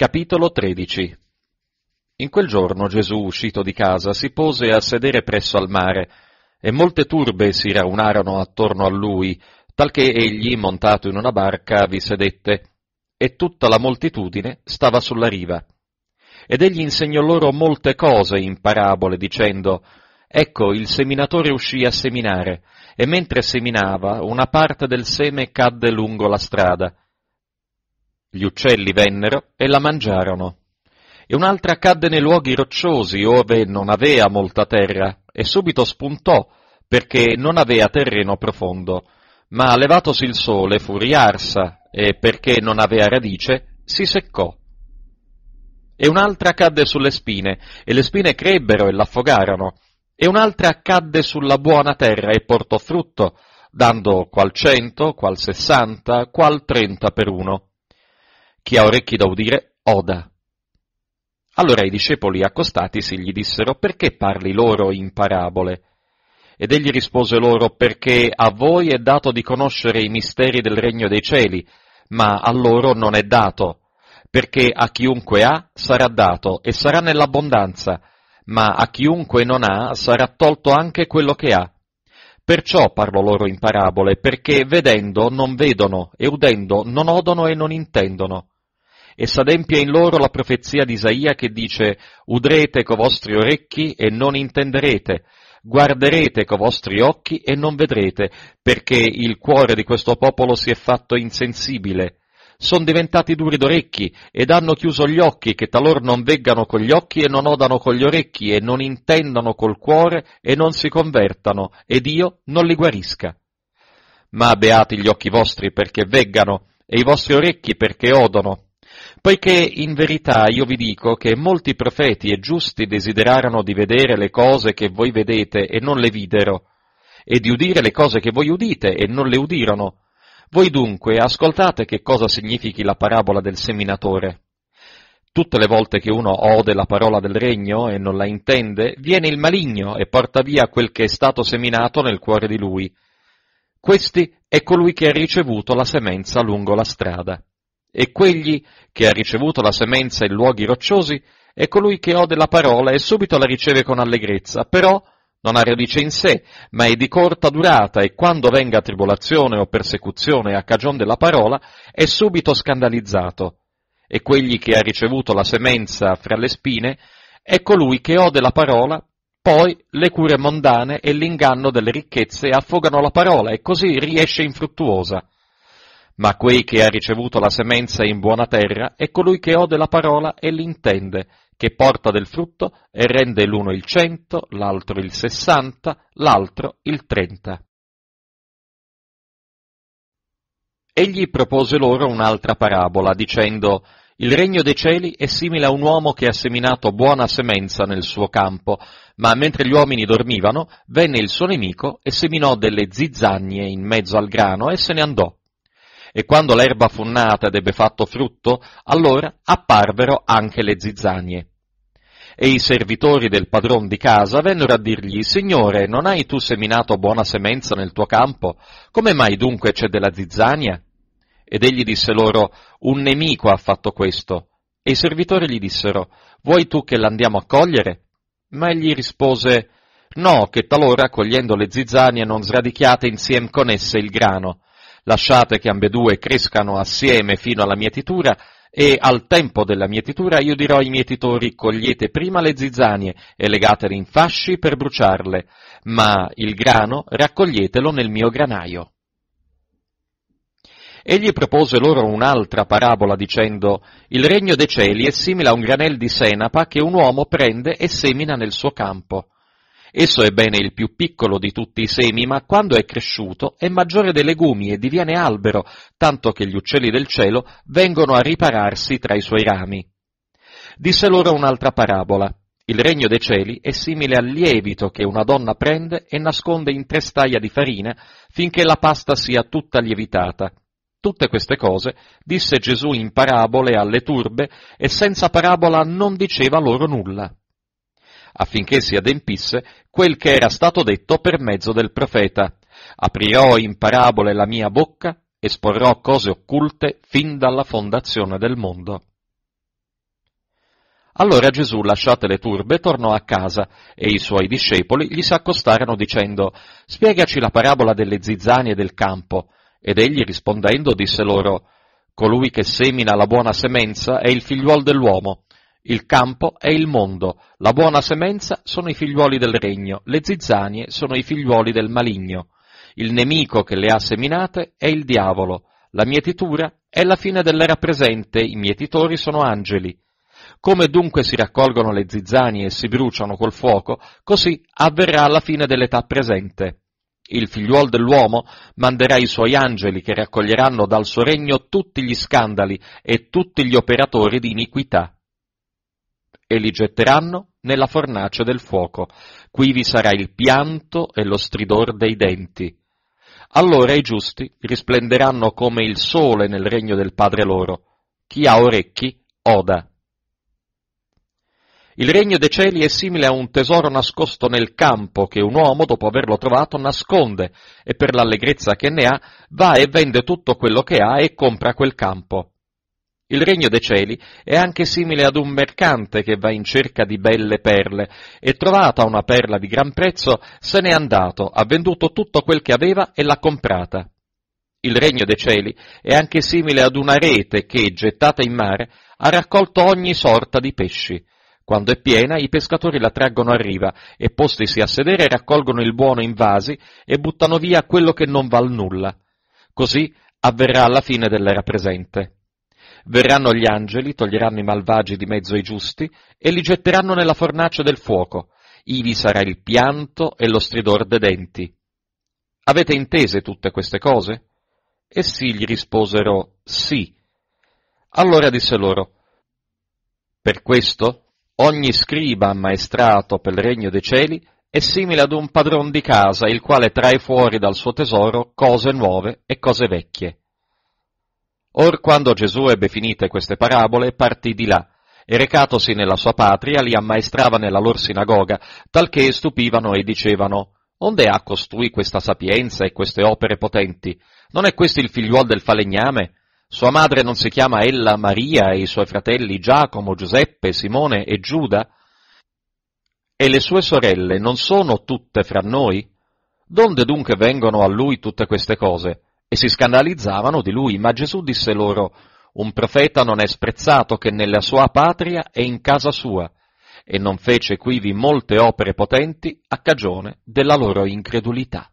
Capitolo 13 In quel giorno Gesù, uscito di casa, si pose a sedere presso al mare, e molte turbe si raunarono attorno a lui, talché egli, montato in una barca, vi sedette, e tutta la moltitudine stava sulla riva. Ed egli insegnò loro molte cose in parabole, dicendo, Ecco, il seminatore uscì a seminare, e mentre seminava, una parte del seme cadde lungo la strada, gli uccelli vennero e la mangiarono. E un'altra cadde nei luoghi rocciosi, ove non avea molta terra, e subito spuntò, perché non avea terreno profondo. Ma levatosi il sole, fu riarsa, e perché non avea radice, si seccò. E un'altra cadde sulle spine, e le spine crebbero e l'affogarono. E un'altra cadde sulla buona terra e portò frutto, dando qual cento, qual sessanta, qual trenta per uno. Chi ha orecchi da udire, oda. Allora i discepoli accostatisi gli dissero, perché parli loro in parabole? Ed egli rispose loro, perché a voi è dato di conoscere i misteri del regno dei cieli, ma a loro non è dato, perché a chiunque ha sarà dato e sarà nell'abbondanza, ma a chiunque non ha sarà tolto anche quello che ha. Perciò parlo loro in parabole, perché vedendo non vedono, e udendo non odono e non intendono. E s'adempia in loro la profezia di Isaia che dice, udrete co vostri orecchi e non intenderete, guarderete co vostri occhi e non vedrete, perché il cuore di questo popolo si è fatto insensibile, sono diventati duri d'orecchi ed hanno chiuso gli occhi che talor non veggano con gli occhi e non odano con gli orecchi e non intendano col cuore e non si convertano ed io non li guarisca. Ma beati gli occhi vostri perché veggano e i vostri orecchi perché odono. Poiché in verità io vi dico che molti profeti e giusti desiderarono di vedere le cose che voi vedete e non le videro, e di udire le cose che voi udite e non le udirono voi dunque ascoltate che cosa significhi la parabola del seminatore. Tutte le volte che uno ode la parola del regno e non la intende, viene il maligno e porta via quel che è stato seminato nel cuore di lui. Questi è colui che ha ricevuto la semenza lungo la strada. E quegli che ha ricevuto la semenza in luoghi rocciosi è colui che ode la parola e subito la riceve con allegrezza, però non ha radice in sé, ma è di corta durata e quando venga tribolazione o persecuzione a cagion della parola, è subito scandalizzato. E quegli che ha ricevuto la semenza fra le spine è colui che ode la parola, poi le cure mondane e l'inganno delle ricchezze affogano la parola e così riesce infruttuosa ma quei che ha ricevuto la semenza in buona terra è colui che ode la parola e l'intende, che porta del frutto e rende l'uno il cento, l'altro il sessanta, l'altro il trenta. Egli propose loro un'altra parabola, dicendo Il regno dei cieli è simile a un uomo che ha seminato buona semenza nel suo campo, ma mentre gli uomini dormivano, venne il suo nemico e seminò delle zizzagne in mezzo al grano e se ne andò e quando l'erba fu nata ed ebbe fatto frutto, allora apparvero anche le zizzanie. E i servitori del padron di casa vennero a dirgli, Signore, non hai tu seminato buona semenza nel tuo campo? Come mai dunque c'è della zizzania? Ed egli disse loro, Un nemico ha fatto questo. E i servitori gli dissero, Vuoi tu che l'andiamo a cogliere? Ma egli rispose, No, che talora, cogliendo le zizzanie, non sradichiate insieme con esse il grano lasciate che ambedue crescano assieme fino alla mietitura, e al tempo della mietitura io dirò ai mietitori cogliete prima le zizzanie e legatele in fasci per bruciarle, ma il grano raccoglietelo nel mio granaio. Egli propose loro un'altra parabola dicendo Il regno dei cieli è simile a un granel di senapa che un uomo prende e semina nel suo campo. Esso è bene il più piccolo di tutti i semi, ma quando è cresciuto è maggiore dei legumi e diviene albero, tanto che gli uccelli del cielo vengono a ripararsi tra i suoi rami. Disse loro un'altra parabola. Il regno dei cieli è simile al lievito che una donna prende e nasconde in tre trestaia di farina finché la pasta sia tutta lievitata. Tutte queste cose disse Gesù in parabole alle turbe e senza parabola non diceva loro nulla affinché si adempisse quel che era stato detto per mezzo del profeta. Aprirò in parabole la mia bocca, esporrò cose occulte fin dalla fondazione del mondo. Allora Gesù, lasciate le turbe, tornò a casa e i suoi discepoli gli s'accostarono dicendo, spiegaci la parabola delle zizzanie del campo. Ed egli rispondendo disse loro, colui che semina la buona semenza è il figliuol dell'uomo. Il campo è il mondo, la buona semenza sono i figliuoli del regno, le zizzanie sono i figliuoli del maligno. Il nemico che le ha seminate è il diavolo, la mietitura è la fine dell'era presente, i mietitori sono angeli. Come dunque si raccolgono le zizzanie e si bruciano col fuoco, così avverrà la fine dell'età presente. Il figliuol dell'uomo manderà i suoi angeli che raccoglieranno dal suo regno tutti gli scandali e tutti gli operatori di iniquità e li getteranno nella fornace del fuoco. Qui vi sarà il pianto e lo stridor dei denti. Allora i giusti risplenderanno come il sole nel regno del Padre loro. Chi ha orecchi, oda. Il regno dei cieli è simile a un tesoro nascosto nel campo che un uomo, dopo averlo trovato, nasconde e per l'allegrezza che ne ha va e vende tutto quello che ha e compra quel campo. Il regno dei cieli è anche simile ad un mercante che va in cerca di belle perle e trovata una perla di gran prezzo se n'è andato, ha venduto tutto quel che aveva e l'ha comprata. Il regno dei cieli è anche simile ad una rete che, gettata in mare, ha raccolto ogni sorta di pesci. Quando è piena, i pescatori la traggono a riva e, postisi a sedere, raccolgono il buono in vasi e buttano via quello che non val nulla. Così avverrà alla fine dell'era presente. Verranno gli angeli, toglieranno i malvagi di mezzo ai giusti e li getteranno nella fornace del fuoco. Ivi sarà il pianto e lo stridor dei denti. Avete intese tutte queste cose? Essi gli risposero sì. Allora disse loro, per questo ogni scriba ammaestrato per il regno dei cieli è simile ad un padron di casa il quale trae fuori dal suo tesoro cose nuove e cose vecchie. Or quando Gesù ebbe finite queste parabole, partì di là, e recatosi nella sua patria, li ammaestrava nella lor sinagoga, talché stupivano e dicevano, Onde ha costui questa sapienza e queste opere potenti? Non è questo il figliuol del falegname? Sua madre non si chiama ella Maria e i suoi fratelli Giacomo, Giuseppe, Simone e Giuda? E le sue sorelle non sono tutte fra noi? Donde dunque vengono a lui tutte queste cose? e si scandalizzavano di lui, ma Gesù disse loro, un profeta non è sprezzato che nella sua patria e in casa sua, e non fece quivi molte opere potenti a cagione della loro incredulità.